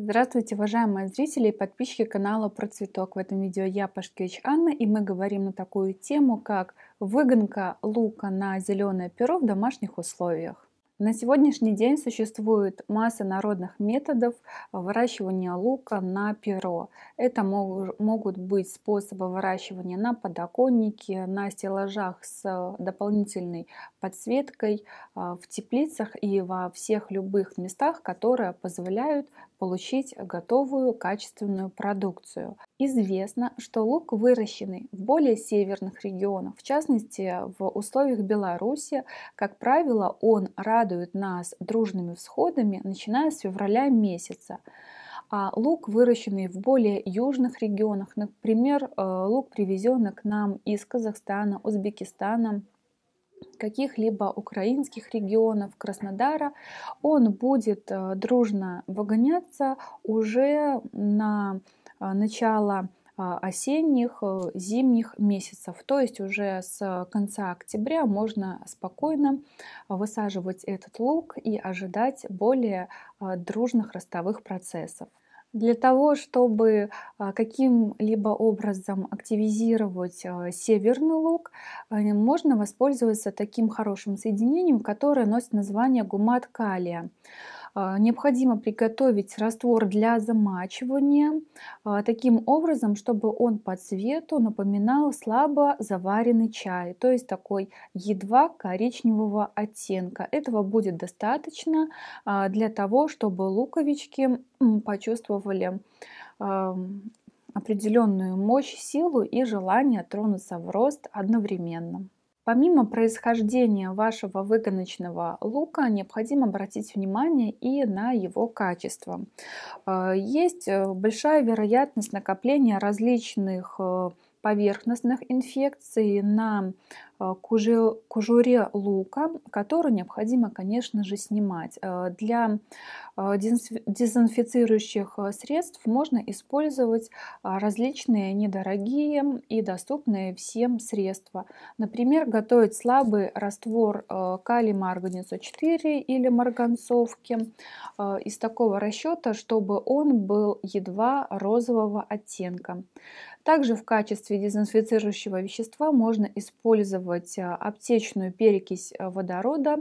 Здравствуйте, уважаемые зрители и подписчики канала Про Цветок. В этом видео я, Пашкевич Анна, и мы говорим на такую тему, как выгонка лука на зеленое перо в домашних условиях. На сегодняшний день существует масса народных методов выращивания лука на перо. Это могут быть способы выращивания на подоконнике, на стеллажах с дополнительной подсветкой, а, в теплицах и во всех любых местах, которые позволяют получить готовую качественную продукцию. Известно, что лук выращенный в более северных регионах, в частности в условиях Беларуси, как правило, он рад радует нас дружными всходами, начиная с февраля месяца. А лук, выращенный в более южных регионах, например, э, лук, привезенный к нам из Казахстана, Узбекистана, каких-либо украинских регионов Краснодара, он будет э, дружно выгоняться уже на э, начало а, осенних, э, зимних месяцев. То есть уже с конца октября можно спокойно высаживать этот лук и ожидать более а, дружных ростовых процессов. Для того, чтобы а, каким-либо образом активизировать э, северный лук, э, можно воспользоваться таким хорошим соединением, которое носит название гумат калия. А, необходимо приготовить раствор для замачивания а, таким образом, чтобы он по цвету напоминал слабо заваренный чай, то есть такой едва коричневого оттенка. Этого будет достаточно а, для того, чтобы луковички почувствовали определенную мощь, силу и желание тронуться в рост одновременно. Помимо происхождения вашего выгоночного лука, необходимо обратить внимание и на его качество. Э, есть э, большая вероятность накопления различных э, поверхностных инфекций на э, кожуре лука, которую необходимо, конечно же, снимать. Э, для э, дезинфицирующих средств можно использовать различные недорогие и доступные всем средства. Например, готовить слабый раствор калий марганецу 4 или марганцовки из такого расчета, чтобы он был едва розового оттенка. Также в качестве дезинфицирующего вещества можно использовать а, аптечную перекись а, водорода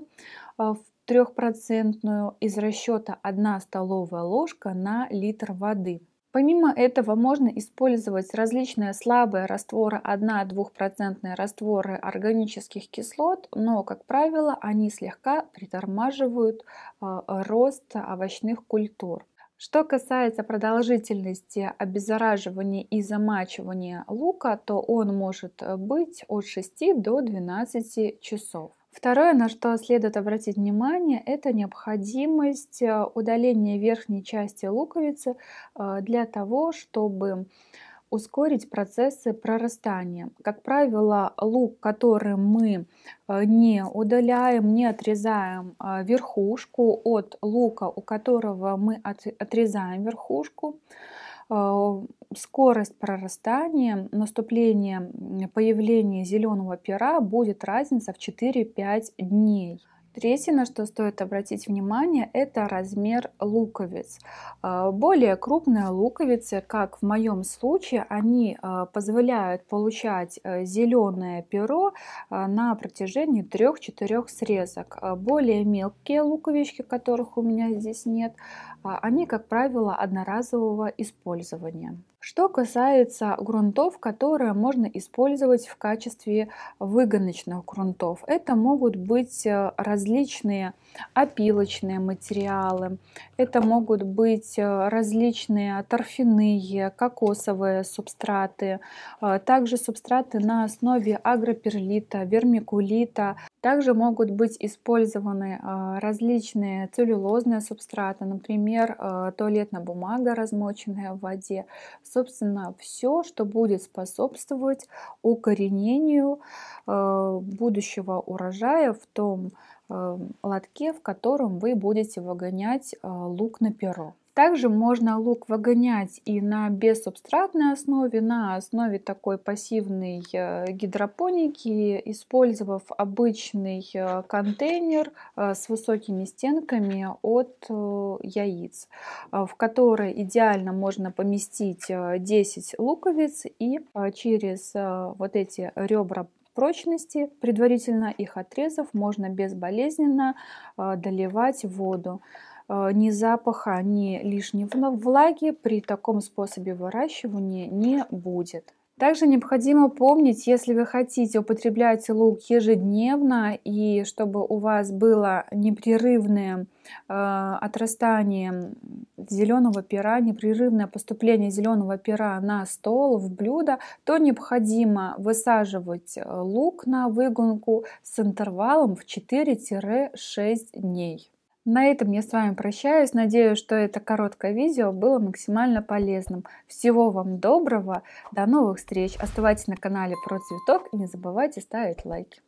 а, в трехпроцентную из расчета 1 столовая ложка на литр воды. Помимо этого можно использовать различные слабые растворы 1-2% растворы органических кислот, но, как правило, они слегка притормаживают рост овощных культур. Что касается продолжительности обеззараживания и замачивания лука, то он может э, быть от 6 до 12 часов. Второе, на что следует обратить внимание, это необходимость э, удаления верхней части луковицы э, для того, чтобы ускорить процессы прорастания. Как правило, лук, который мы э, не удаляем, не отрезаем э, верхушку от лука, у которого мы отрезаем верхушку, э, скорость прорастания, наступление, появление зеленого пера будет разница в 4-5 дней. Третье, на что стоит обратить внимание, это размер луковиц. А, более крупные луковицы, как в моем случае, они а, позволяют получать э, зеленое перо а, на протяжении 3-4 срезок. Более мелкие луковички, которых у меня здесь нет, они, как правило, одноразового использования. Что касается грунтов, которые можно использовать в качестве выгоночных грунтов, это могут быть э, различные опилочные материалы, это могут быть э, различные торфяные, кокосовые субстраты, э, также субстраты на основе агроперлита, вермикулита, также могут быть использованы а, различные целлюлозные субстраты, например, а, туалетная бумага, размоченная в воде. Собственно, все, что будет способствовать укоренению а, будущего урожая в том лотке, в котором вы будете выгонять лук на перо. Также можно лук выгонять и на бессубстратной основе, на основе такой пассивной э, гидропоники, использовав обычный э, контейнер э, с высокими стенками от яиц, в который идеально можно поместить 10 луковиц и через вот эти ребра прочности, предварительно их отрезав, можно безболезненно доливать воду. Э, ни запаха, ни лишней влаги при таком способе выращивания не будет. Также необходимо помнить, если вы хотите употреблять лук ежедневно и чтобы у вас было непрерывное э, отрастание зеленого пера, непрерывное поступление зеленого пера на стол, в блюдо, то необходимо высаживать э, лук на выгонку с интервалом в 4-6 дней. На этом я с вами прощаюсь. Надеюсь, что это короткое видео было максимально полезным. Всего вам доброго. До новых встреч. Оставайтесь на канале Про Цветок и не забывайте ставить лайки.